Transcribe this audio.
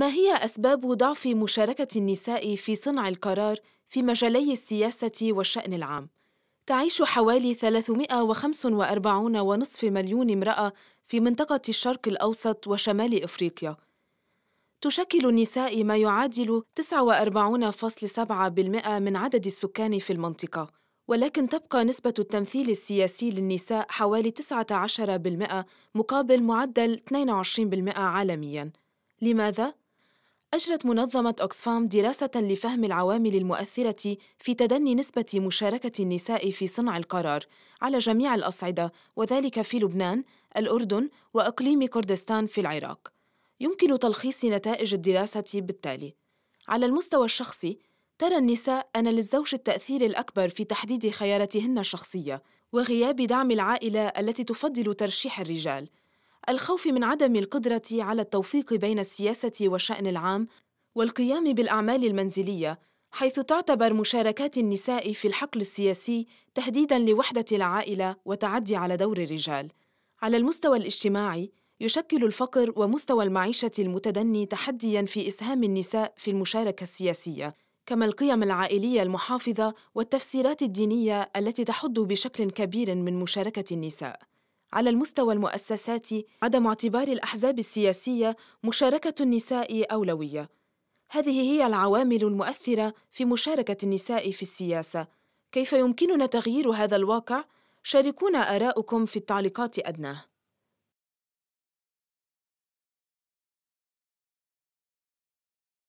ما هي أسباب ضعف مشاركة النساء في صنع القرار في مجالي السياسة والشأن العام؟ تعيش حوالي 345.5 مليون امرأة في منطقة الشرق الأوسط وشمال إفريقيا. تشكل النساء ما يعادل 49.7% من عدد السكان في المنطقة، ولكن تبقى نسبة التمثيل السياسي للنساء حوالي 19% مقابل معدل 22% عالمياً. لماذا؟ أجرت منظمة أوكسفام دراسة لفهم العوامل المؤثرة في تدني نسبة مشاركة النساء في صنع القرار على جميع الأصعدة وذلك في لبنان، الأردن وإقليم كردستان في العراق. يمكن تلخيص نتائج الدراسة بالتالي: على المستوى الشخصي، ترى النساء أن للزوج التأثير الأكبر في تحديد خياراتهن الشخصية وغياب دعم العائلة التي تفضل ترشيح الرجال، الخوف من عدم القدرة على التوفيق بين السياسة والشأن العام والقيام بالأعمال المنزلية حيث تعتبر مشاركات النساء في الحقل السياسي تهديداً لوحدة العائلة وتعدي على دور الرجال على المستوى الاجتماعي يشكل الفقر ومستوى المعيشة المتدني تحدياً في إسهام النساء في المشاركة السياسية كما القيم العائلية المحافظة والتفسيرات الدينية التي تحد بشكل كبير من مشاركة النساء على المستوى المؤسساتي عدم اعتبار الأحزاب السياسية مشاركة النساء أولوية هذه هي العوامل المؤثرة في مشاركة النساء في السياسة كيف يمكننا تغيير هذا الواقع؟ شاركونا آراءكم في التعليقات أدناه